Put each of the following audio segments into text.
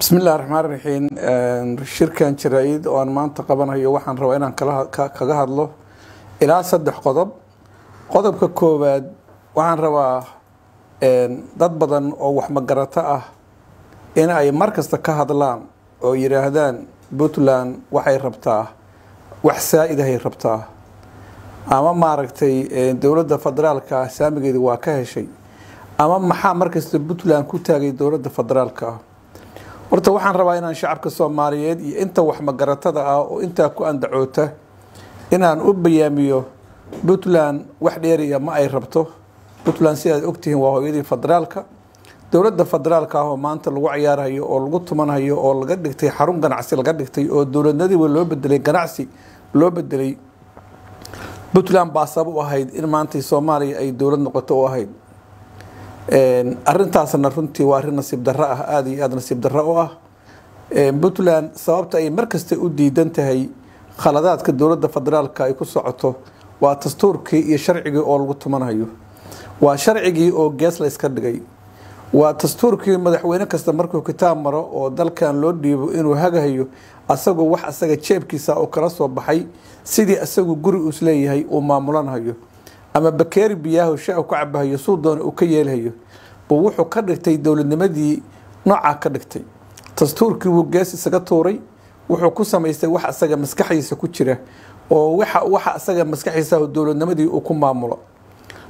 bismi illahi raxmaan raxiim shirkan jaraa-id oo aan maanta qabanayo waxaan rabaa inaan kaga hadlo ilaa saddex qodob qodobka koowaad waxaan rabaa dad badan oo wax magarato ah in ay mar kasta ka hadlaan oo yidhaahdaan puntland waxay rabtaa wax saa-idahay rabtaa ama maaragtay dowladda federaalka ah saamigeeda waa ka heshay ama maxaa markasta puntland ku taagay dowladda federaalka ah horta waxaan rabaa inaan shacabka soomaaliyeed iyo inta waxmagaratada ah oo intaa ku andacoota inaan u bayaamiyo puntland wax dheeriya ma ay rabto puntland sidaad ogtihiin waa hooyadii federaalka dowladda federaalka ah oo maanta lagu ciyaarhayo oo lagu tumanhayo oo laga dhigtay xarun ganacsi laga dhigtay oo dowladnadiiba loo bedelay ganacsi loo bedelay puntland baa sabab u ahayd in maantay soomaaliya ay dowlad noqoto u ahayd arintaasna runtii waa arin nasiib daro ah aada iyo aad nasiib darro u ah puntland sababta ay markasta u diidan tahay khaladaadka dowladda federaalka ay ku socoto waa dastuurkii iyo sharcigii oo lagu tumanayo waa sharcigii oo gees la yska dhigay waa dastuurkii madaxweyne kasta markuu kitaab maro oo dalkan loo dhiibo inuu hagahayo asagu wax asaga jeebkiisa oo kala soo baxay sidii asagu guri uisleeyahay uu maamulanhayo ama bakeeri biyaahu sha ka cabahayo suu doona uu ka yeelhayo buu wuxuu ka dhigtay dowladnimadii noocaa ka dhigtay dastuurkiibuu gees isaga tuuray wuxuu ku samaystay wax isaga maskaxdiisa ku jira oo waxa isaga maskaxiisahu dowladnimadii uu ku maamulo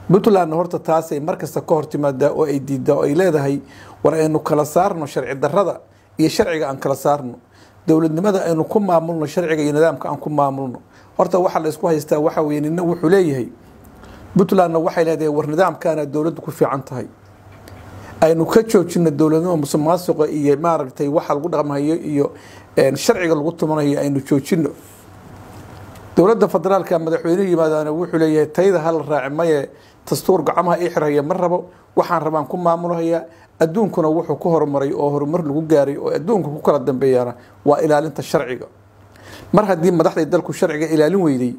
puntlandna horta taasay markasta ka hortimaadaa oo ay diidaa oo ay leedahay war aynu kala saarno sharci darada iyo sharciga aan kala saarno dowladnimada aynu ku maamulno sharciga iyo nidaamka aan ku maamulno horta waxaa laysku haystaa waxaa weye nina wuxuu leeyahay puntlandna waxay leedahay war nidaamkaana dowladdu ku fiican tahay aynu ka joojino dowladnimo musuqmaasuqa iyo maaragtay waxa lagu dhaqmahayo iyo sharciga lagu tumanayo aynu joojino dowladda federaalka madaxweynehu yimaadaana wuxuu leeyahay tayda hala raaci maye dastuur gacmaha i xirhaya ma rabo waxaan rabaan ku maamulhayaa adduunkuna wuxuu ku horumaray oo horumar lagu gaaray oo adduunka ku kala dambeeyana waa ilaalinta sharciga mar haddii madaxda dalku sharciga ilaalin weyday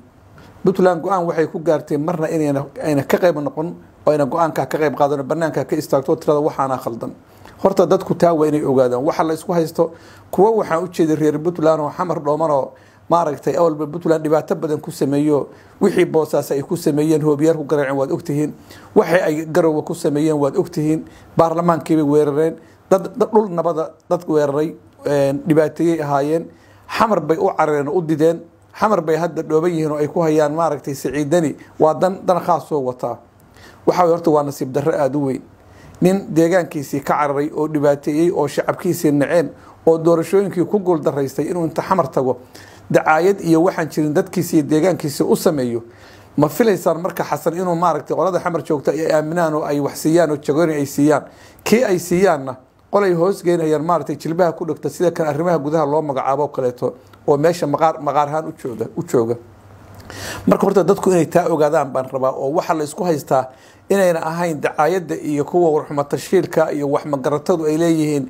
puntland go-aan waxay ku gaartay marna inayna ka qayb noqon oo ayna go-aankaa ka qayb qaadano banaankaa ka istaagto tirada waxaana khaldan horta dadku taa waa inay ogaadaan waxa la isku haysto kuwo waxaan ujeeday reer puntland oo xamar dhoomanoo maaragtay awalba puntland dhibaato badan ku sameeyo wixii boosaas ay ku sameeyeen hoobiyaar ku garaaceen waad ogtihiin waxii ay garowa ku sameeyeen waad ogtihiin baarlamaankiibay weerareen dad dhul nabada dad weeraray eh, dhibaateeyey ahaayeen xamar bay u carareen oo u dideen xamar bay hadda dhooban yihiin oo ay ku hayaan maaragtay saciidani waa dan dan khaasoo wataa waxaa wey horta waa nasiib darro aada u weyn nin deegaankiisii ka cararay oo dhibaateeyey oo shacabkiisii naceen oo doorashooyinkii ku guuldaraystay inuu inta xamar tago dacaayad iyo waxaan jirin dadkiisiiyo deegaankiisii u sameeyo ma filaysaan marka xasan inuu maaragtay qolada xamar joogta ay aaminaan oo ay wax siiyaan oo jagoni ay siiyaan kii ay siiyaanna qolay hoosgeynayaan maaratay jilbaha ku dhigta sida kan arrimaha gudaha loo magacaabo kaleeto oo meesha maqaar maqaarhaan ujooga u jooga marka horta dadku inay taa ogaadaan baan rabaa oo waxaa la haystaa inayna ahayn dacaayadda iyo kuwa warxuma tashiilka iyo waxmagaratadu ay leeyihiin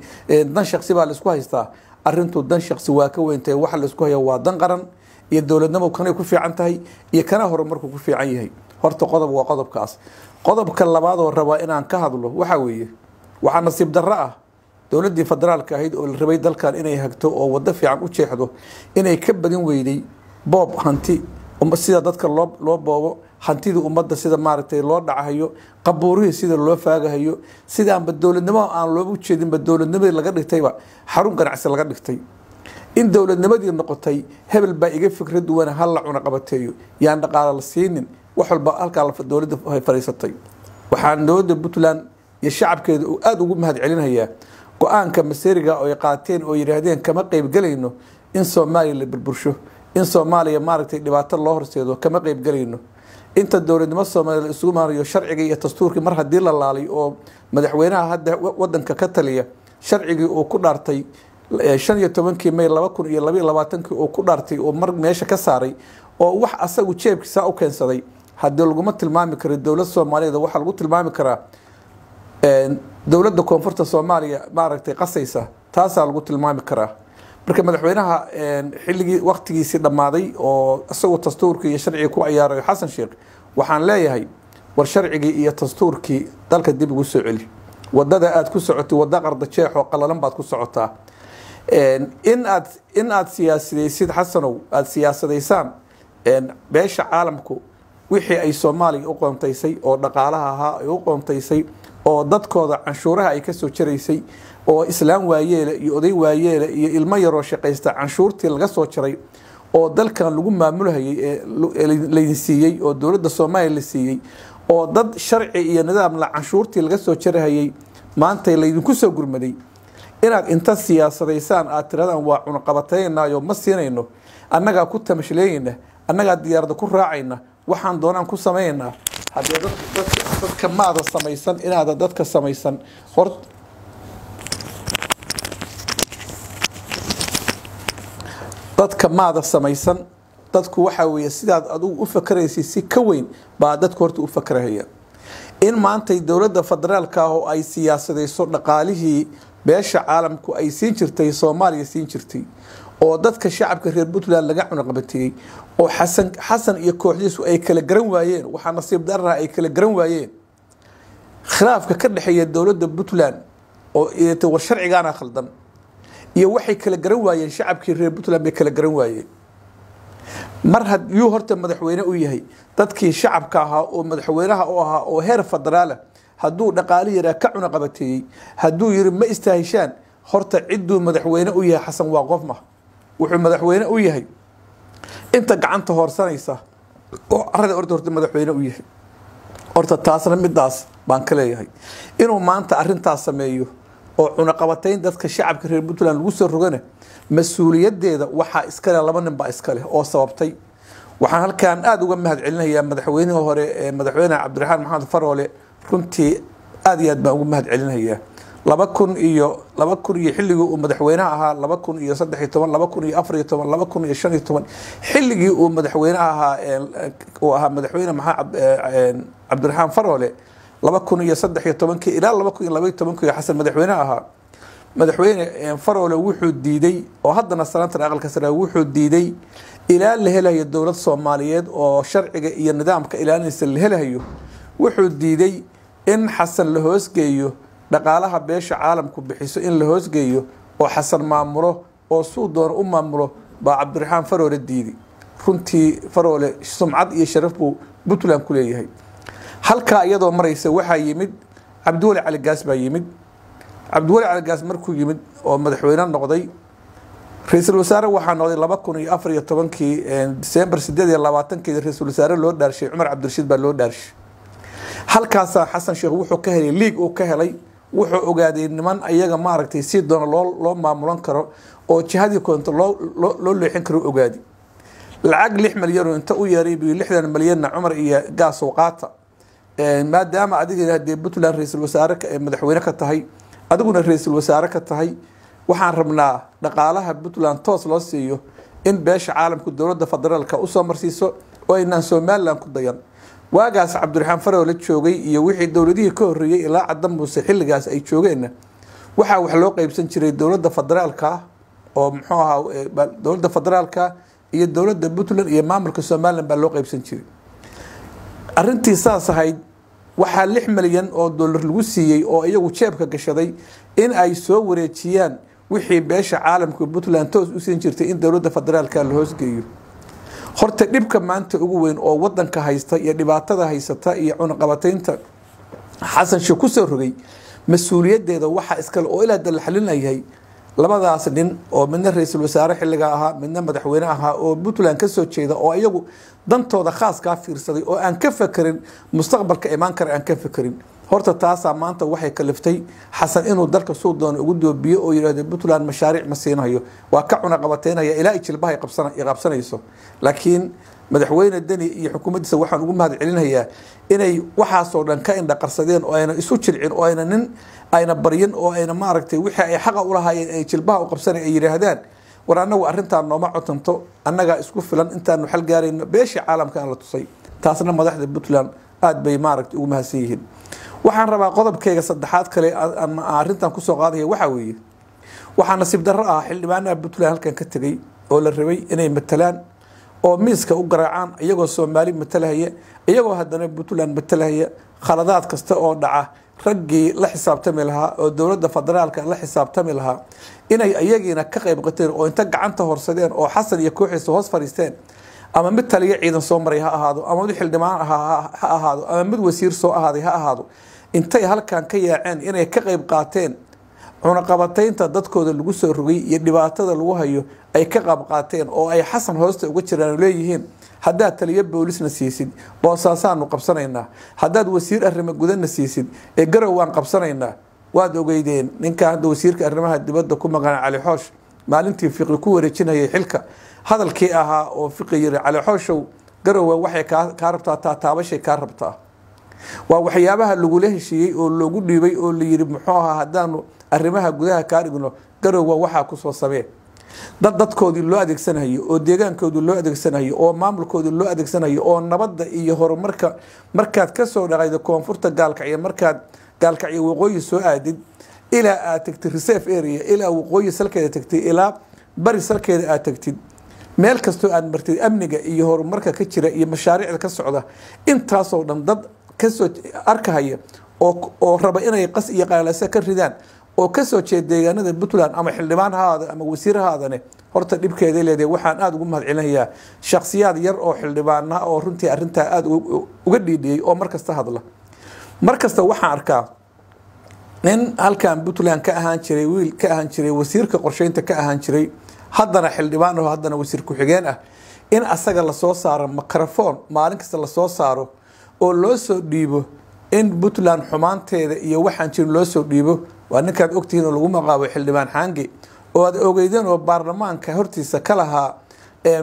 dan shaksi baa laisku haystaa arintu dan shaksi waa ka weyntahay waxa laisku haya waa dan qaran iyo dowladnimo kanay ku fiican tahay iyo kana hore ku fiican yahay horta qodob waa qodobkaas qodobka labaadoo rabaa inaan ka hadlo waxaa weeye waxaa nasiib darro ah dowladdii federaalka ahayd oo la rabay dalkan inay hagto oo waddo fiican u jeexdo inay ka badin weyday boob hanti sida dadka loo loo boobo hantidii ummadda sida maaragtay loo dhacahayo qabuurihii sida loo faagahayo sidaanba dowladnimo aan loogu jeedinba dowladnimadii laga dhigtayba xarun ganacsi laga dhigtay in dowladnimadii noqotay hebel baa iga fikra duwan halla cuna qabateeyo yaan dhaqaala la siinin wax walba halkaa dowladda fadhiisatay waxaan dowladda puntland iyo shacabkeeda aada ugu mahad go-aanka maseriga oy qaateen oo yidhaahdeen kama qeybgelayno in soomaaliya la burbursho in soomaaliya maaragtay dhibaato loo horseedo kama qeybgelayno inta dowladnimo soomaaliya la isugu maanayo sharcigii iyo dastuurkii mar haddii la laalay oo madaxweynaha hadda wadanka ka taliya sharcigii uu ku dhaartay shan iyo tobankii may laba kun iyo labaiyo labaatankii uu ku dhaartay oo mar meesha ka saaray oo wax asagu jeebkiisaa u keensaday haddii laguma tilmaami karo dowlad soomaaliyeed waxaa lagu tilmaami karaa dowladda koonfurta soomaaliya maaragtay qasaysa taasaa lagu tilmaami karaa marka madaxweynaha xilligii waktigiisii dhammaaday oo isagoo dastuurkii iyo sharcigii ku ayaarayo xasan sheekh waxaan leeyahay war sharcigii iyo dastuurkii dalka dib ugu soo celi wadada aad ku socotay wadda qardajeexoo qalalan baad ku socotaa in aad in aad siyaasadaysid xasanow aad siyaasadaysaan beesha caalamku wixii ay soomaaliya u qoontaysay oo dhaqaalaha ahaa ay u qoontaysay oo dadkooda canshuuraha ay kasoo jaraysay oo islaam waayeele iyo oday waayeele iyo ilmo yaroo shaqaysta canshuurtii laga soo jaray oo dalkan lagu maamulhayay ee laydin siiyey oo dowladda soomaaliya la siiyey oo dad sharci iyo nidaamla canshuurtii laga soo jarahayay maanta laydinku soo gurmaday inaad inta siyaasadaysaan aad tiradaan waa cunuqabataynayo ma siinayno annagaa ku tamashleeyeyna annagaa diyaarada ku raacayna waxaan doonaan ku samaynaynaa haddee dadka maada samaysan inaada dadka samaysan hor dadka maada samaysan dadku waxaa weeye sidaad adugu u fakaraysay si ka weyn baa dadku horta u fakrahaya in maantay dowladda federaalka ah oo ay siyaasadayso dhaqaalihii beesha caalamku ay siin jirtay soomaaliya siin jirtay oo dadka shacabka reer puntland laga cunaqabateeyey oo xasan iyo kooxdiisu ay kala garan waayeen waxaa nasiib darraa ah ay kala garan waayeen khilaafka ka dhexeeya dowladda puntland oo war sharcigaana ah khaldan iyo waxay kala garan waayeen shacabkii reer puntland bay kala garan waayeen mar yuu horta madaxweyne u yahay dadkii shacabka ahaa oo madaxweynaha u ahaa oo heer federaala ah, hadduu dhaqaali yaraa ka cunaqabateeyey hadduu yiri ma istaahishaan horta ciduu madaxweyne u yahay xasan waa qof mah wuxuu madaxweyne u yahay inta gacanta hoorsanaysa oo carada orta horta madaxweyne u yahay horta taasna midaas baan ka leeyahay inuu maanta arintaas sameeyo oo cunaqabatayn dadka shacabka reer puntland lagu soo rogana mas-uuliyadeeda waxaa iskaleh laba nin baa iskaleh oo sababtay waxaan halkaan aada uga mahad celinayaa madaxweynihii hore madaxweyne cabdiraxmaan maxamed faroole runtii aad iyo aad baan ugu mahad celinayaa laba kun iyo laba kun iyo xilligii uu madaxweyneha ahaa laba kun iyo saddex iyo toban laba kun iyo afar iyo toban laba kun iyo shan iyo toban xilligii uu madaxweyne ahaa uu ahaa madaxweyne maxamed cabdiraxmaan faroole laba kun iyo saddex iyo tobankii ilaa laba kun iyo laba iyo tobankii xasan madaxweyne ahaa madaxweyne faroole wuxuu diiday oo haddana sanaatan aqalka sare wuxuu diiday ilaa la helayo dowlad soomaaliyeed oo sharciga iyo nidaamka ilaalinaysa la helayo wuxuu diiday in xasan la hoosgeeyo dhaqaalaha beesha caalamku bixiso in la hoosgeeyo oo xasan maamulo oo suu doona u maamulo baa cabdiraxmaan faroole diidi runtii faroole sumcad iyo sharaf buu puntland ku leeyahay halkaa iyadoo maraysa waxaa yimid cabdiweli caligaas baa yimid cabdiweli caligaas markuu yimid oo madaxweyne noqday ra-iisul wasaare waxaa noqday laba kun iyo afar iyo tobankii eh, disembar sideed iyo labaatankeedi ra-iisul wasaare loo dhaarshay cumar cabdirashiid baa loo dhaarshay halkaasaa xasan sheekh wuxuu ka helay liig uu ka helay wuxuu ogaaday niman ayaga maaragtay si doona loo loo maamulan karo oo jihadii koonto loo loo leexin karo ogaadi lacag lix malyanoo inta u yeeray bu lixdan malyanna cumar iyo gaasow qaata maadaama adiga hadee puntland ra-isul wasaare madaxweyne ka tahay adiguna ra-iisul wasaare ka tahay waxaan rabnaa dhaqaalaha puntland toos loo siiyo in beesha caalamka dowladda federaalka usoo marsiiso oo inaan somalilan ku dayan waagaas cabdiraxmaan farow la joogay iyo wixii dowladihii ka horreeyey ilaa muuse xilligaas ay joogeenna waxaa wax loo qeybsan jiray dowladda federaalka oo muxuu ahaa dowladda federaalka iyo dowladda puntland iyo maamulka somalilan baa loo qeybsan jiray arintii saas ahayd waxaa lix milyan oo dollar lagu siiyey oo iyagu jeebka gashaday in ay soo wareejiyaan wixii beesha caalamka puntland toos usiin jirtay in dowladda federaalka la hoosgeeyo horta dhibka maanta ugu weyn oo wadanka haysta iyo dhibaatada haysata iyo cunaqabataynta xasan sheekh kusoo rogay mas-uuliyadeeda waxaa iskale oo ilaa dal xalinayahay labadaas nin oo midna ra-iisul wasaare xilliga ahaa midna madaxweyne ahaa oo puntland kasoo jeeda oo iyagu dantooda khaaskaa fiirsaday oo aan ka fakerin mustaqbalka imaan kara aan ka fakerin horta taasaa maanta waxay kaliftay xasan inuu dalka suu doono ugu doobiyo oo yidhahdo puntland mashaariic ma siinayo waa ka cunaqabateynaya ilaa ijilbaha qabsanayso laakiin madaxweyne deni iyo xukuumaddiisa waxaan ugu mahad celinayaa inay waxaasoo dhan ka indhaqarsadeen oo ayna isu jircin oo ayna nin ayna baryin oo ayna maaragtay wixii ay xaqa u ay jilbaha u qabsanay ay yidhaahdaan war annagu arrintaan nooma cotanto annagaa isku filan intaanu xal gaarayno beeshii caalamka aan la tusay taasna madaxda puntland aada bay maaragtay ugu mahadsan yihiin waxaan rabaa qodobkeyga saddexaad kale arrintan kusoo qaadaya waxaa weeye waxaa nasiib darro ah xildhibaanaha puntland halkan ka tegay oo la rabay inay matalaan oo miiska u garaacaan iyagoo soomaali matalahaya iyagoo haddana puntland matalahaya khaladaad kasta oo dhaca raggii la xisaabtami lahaa oo dowladda federaalka la xisaabtami lahaa inay iyagiina ka qayb qateen oo inta gacanta horsadeen oo xasan iyo kooxiisa hoos fadhiisteen ama mid taliya ciidan soo maray ha ahaado ama mid xildhibaan ha ahaado ama mid wasiir soo ahaaday ha ahaado intay halkan ka yaaceen inay ka qayb qaateen cunaqabataynta dadkooda lagu soo rogay iyo dhibaatada lagu hayo ay ka qaybqaateen oo ay xasan hoosta uga jiraan leeyihiin haddaad taliyo boolisna siisid boosaasaanu qabsanaynaa haddaad wasiir arrimo gudana siisid ee garow waan qabsanaynaa waad ogeydeen ninkaa hadda wasiirka arrimaha dibadda ku maqan cali xoosh maalintii fiqi ku wareejinayay xilka hadalkii ahaa oo fiqi yiri cali xooshow garowa waxay kaa rabtaa taa taabashay kaa rabtaa waa waxyaabaha lagula heshiiyey oo loogu dhiibay oo layiri muxuu ahaa haddaanu arrimaha gudaha kaa dhigno garowga waxaa kusoo sabee dad dadkoodii loo adeegsanayo oo deegaankoodii loo adeegsanayo oo maamulkoodii loo adeegsanayo oo nabadda iyo horumarka markaad kasoo dhaqaydo koonfurta gaalkacyo markaad gaalkacyo waqooyi soo aadid ilaa aad tagtid reserve area ilaa waqooyi salkeeda tagtid ilaa bari salkeeda aad tagtid meel kastoo aad martid amniga iyo horumarka ka jira iyo mashaariicda ka socda intaasoo dhan dad kasoo arkahaya oo raba inay qas iyo qaalase ka ridaan oo kasoo jeed deegaanada puntland ama xildhibaan ama wasiirhaadane horta dhibkeeday leedahay waxaan aada ugu mahadcelinayaa shakhsiyaad yar oo xildhibaana oo runtii arrintaa aada uga dhiidhiyey oo markasta hadla markasta waxaan arkaa nin halkan puntland ka ahaan jiray wiil ka ahaan jiray wasiirka qorsheynta ka ahaan jiray haddana xildhibaan oo haddana wasiir ku-xigeen ah in asaga lasoo saaro microphone maalin kasta lasoo saaro oo loo soo dhiibo in puntland xumaanteeda iyo waxaan jirin loo soo dhiibo waa ninkaad ogtihiin oo lagu maqaabo xildhibaan xaange oo aad ogeydeen oo baarlamaanka hortiisa ka lahaa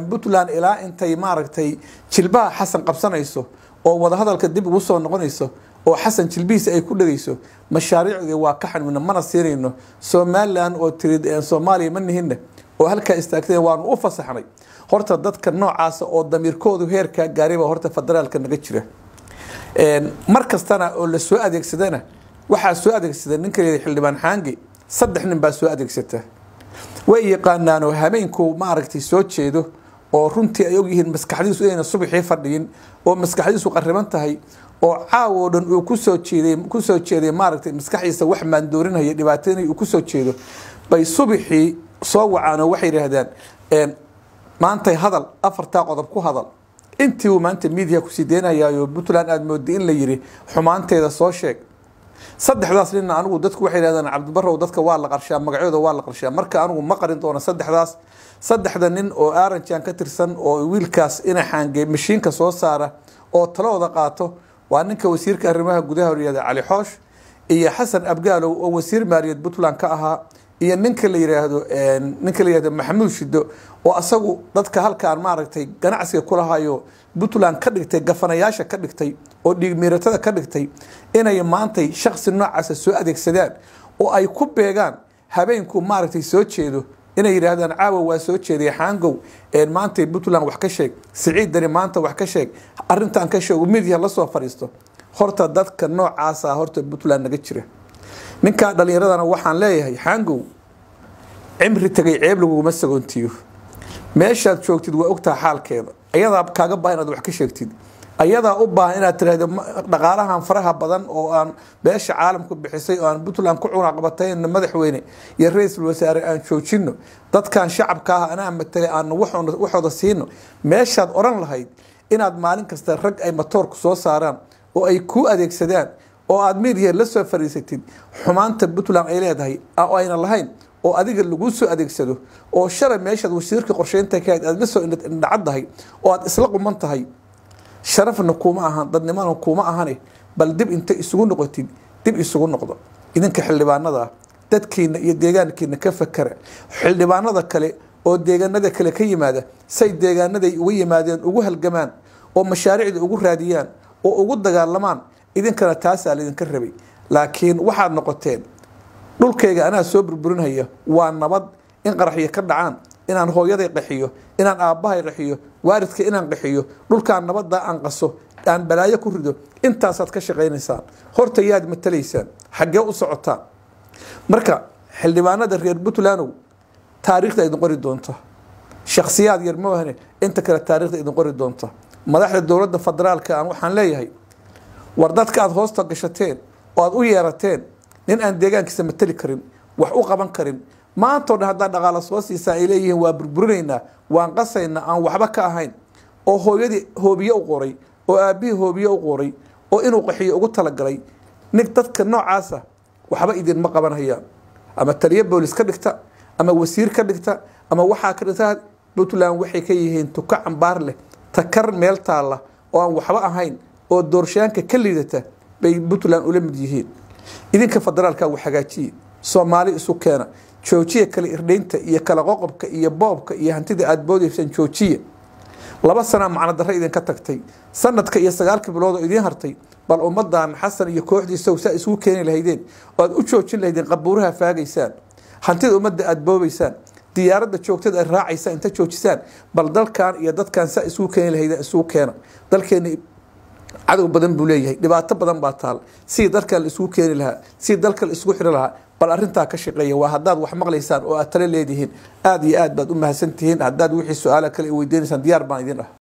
puntland ilaa intay maaragtay jilbaha xasan qabsanayso oo wadahadalka dib ugu soo noqonayso oo xasan jilbihiisa ay ku dhagayso mashaariicdii waa ka xanuuna mana siinayno somalilan oo tirid soomaaliya ma nihinna oo halkaa istaagteen waanu u fasaxnay horta dadka noocaasa oo damiirkoodu heerkaa gaaribaa horta federaalka naga jira Ehm, mar kastana oo la soo adeegsadana waxaa soo adeegsada ninka xildhibaan xaange saddex nin baa soo adeegsata way yaqaanaanoo habeenku ma aragtay soo jeedo oo runtii ay ogyihiin maskaxdiisu inayna subaxii fadhiyin oo maskaxdiisu qariban tahay oo caawoo dhan uu kusoo jeed kusoo jeeday maaragtay maskaxdiisa wax maandoorinaya dhibaataynay uu kusoo jeedo bay subaxii soo wacaanoo oo waxay yidhaahdaan ehm, maantay hadal afartaa qodob ku hadal intii uu maanta media kusii deynayaayo puntland aada mooday in la yiri xumaanteeda soo sheeg saddexdaas nina anigu dadku waxay yidhahdeen cabdibarow dadka waa la qarshaa magacyooda waa la qarshaa marka anigu ma qarin doono saddexdaas saddexda nin oo aranjan ka tirsan oo wiilkaas inaxaange mashiinka soo saara oo talohooda qaato waa ninka wasiirka arrimaha gudaha horyada cali xoosh iyo xasan abgaalow oo wasiir maaliyad puntland ka ahaa iyo ninka la yiraahdo ninka la yirahdo maxamuud shido oo asagu dadka halkaan maaragtay ganacsiga kulahayo puntland ka dhigtay gafanayaasha ka dhigtay oo dhiigmiiratada ka dhigtay inay maantay shaksi noocaasa soo adeegsadaan oo ay ku beegaan habeenku maaragtay soo jeedo inay yidhaahdaan caawa waa soo jeeday xaangow maantay puntland wax ka sheeg siciiddani maanta wax ka sheeg arintan ka sheeg midyaha la soo fadhiisto horta dadka noocaasa horta puntland naga jira ninkaa dhallinyaradana waxaan leeyahay xaangow cimri tegay ceeb laguguma sagoontiyo meeshaad joogtid waa ogtaha xaalkeeda ayadaa kaaga baa inaad wax ka sheegtid ayadaa u baahan inaad tiraahdo dhaqaalahan faraha badan oo aan beesha caalamku bixisay oo aan puntland ku cunaqabatayna madaxweyne iyo ra-iisul wasaare aan joojino dadkan shacabkaah anaa matalay aana waxooda siino meeshaad oran lahayd inaad maalin kasta rag ay matoorku soo saaraan oo ay kuu adeegsadaan oo aad mid la soo fariisatid xumaanta puntland ay leedahay ayna lahayn oo adiga laguu soo adeegsado oo shalay meeshaad wasiirka qorsheynta ka aad lasoo soo indhacaddahay oo aad isla quman tahay sharafna kuma ahan dadnimona kuma ahane bal dib intay isugu noqotid dib isugu noqdo idinka xildhibaanada dadkiina iyo deegaankiina ka fakara xildhibaanada kale oo deegaanada kale ka yimaada say deegaanaday uga yimaadeen ugu halgamaan oo mashaariicda ugu raadiyaan oo ugu dagaalamaan idinkana taasaa laydinka rabay laakiin waxaad noqoteen dhulkayga anaa soo burburinaya waa nabad in qaraxyo ka dhacaan inaan hooyaday qaxiyo inaan aabbahay qaxiyo waaridka inaan qaxiyo dhulkaan nabaddaa aan qaso aan balaayo ku rido intaasaad ka shaqaynaysaan horta yaad matalaysaan xaggee u socotaan marka xildhibaanada reer puntlandow taariikhda idin qori doonta shaksiyaad yar moahane inta kale taarikhda idin qori doonta madaxda dowladda federaalka aan waxaan leeyahay war dadka aad hoosta gashateen oo aad u yeerateen nin aan deegaankiisa mateli karin wax u qaban karin maanto dhan haddaa dhaqaalo soo siisaa ay leeyihiin waa burburinaynaa waan qasaynaa aan waxba ka ahayn oo hooyadii hoobiye u qoray oo aabihii hoobiye u qoray oo inuu qaxiyo ugu talagalay nin dadka noocaasa ah, waxba idinma qabanhayaan ama taliyo boolis ka dhigta ama wasiir ka dhigta ama waxaa ka dhigtaa puntland waxay ka yihiin tuka cambaar leh takar meel taalla oo aan waxba ahayn oo doorshayaanka ka liidata bay puntland ula mid yihiin idinka federaalka gu hagaajiye soomaali isu keena joojiya kala irdhaynta iyo kala qoqobka iyo boobka iyo hantida aad boodaysaan joojiya laba sanaa macnodare idinka tagtay sanadka iyo sagaalka bilood oo idiin hartay bal ummadan xasan iyo kooxdiisa saa isugu keeni lahaydeen oo aad u joojin lahaydeen qabuuraha faagaysaan hantida ummadda aad boobaysaan diyaaradda joogtada aad raacaysaan inta joojisaan bal dalkan iyo dadkan saa isugu keeni lahaydeen isugu keena dalkeena cadow badan buu leeyahay dhibaato badan baa taal sidii dalka la isugu keeni lahaa sidii dalka la isugu xiri lahaa bal arintaa ka shaqeeya waa haddaad wax maqlaysaan oo aad tale leedihiin aada iyo aad baad u mahadsantihiin haddaad wixii su-aala kale i weydiinaysaan diyaar baan idin ah